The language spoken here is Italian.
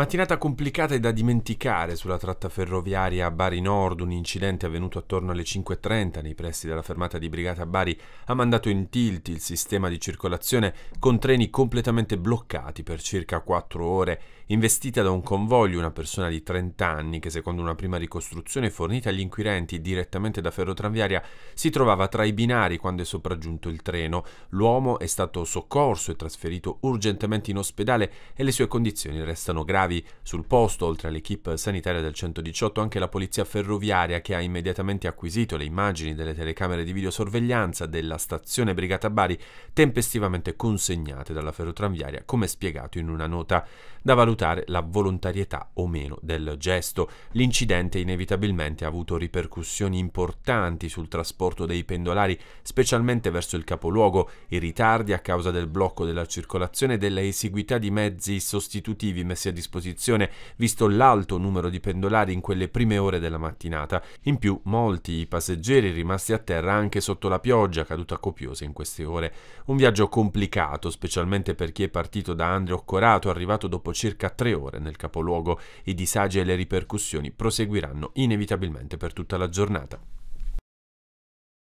Mattinata complicata e da dimenticare sulla tratta ferroviaria Bari Nord, un incidente avvenuto attorno alle 5.30 nei pressi della fermata di Brigata Bari ha mandato in tilt il sistema di circolazione con treni completamente bloccati per circa 4 ore, investita da un convoglio una persona di 30 anni che secondo una prima ricostruzione fornita agli inquirenti direttamente da ferrotranviaria si trovava tra i binari quando è sopraggiunto il treno. L'uomo è stato soccorso e trasferito urgentemente in ospedale e le sue condizioni restano gravi scavi sul posto, oltre all'equipe sanitaria del 118, anche la polizia ferroviaria che ha immediatamente acquisito le immagini delle telecamere di videosorveglianza della stazione Brigata Bari, tempestivamente consegnate dalla ferrotranviaria, come spiegato in una nota. Da valutare la volontarietà o meno del gesto. L'incidente inevitabilmente ha avuto ripercussioni importanti sul trasporto dei pendolari, specialmente verso il capoluogo, i ritardi a causa del blocco della circolazione e della esiguità di mezzi sostitutivi messi a disposizione disposizione, visto l'alto numero di pendolari in quelle prime ore della mattinata. In più, molti i passeggeri rimasti a terra anche sotto la pioggia caduta copiosa in queste ore. Un viaggio complicato, specialmente per chi è partito da Andrio Corato, arrivato dopo circa tre ore nel capoluogo. I disagi e le ripercussioni proseguiranno inevitabilmente per tutta la giornata.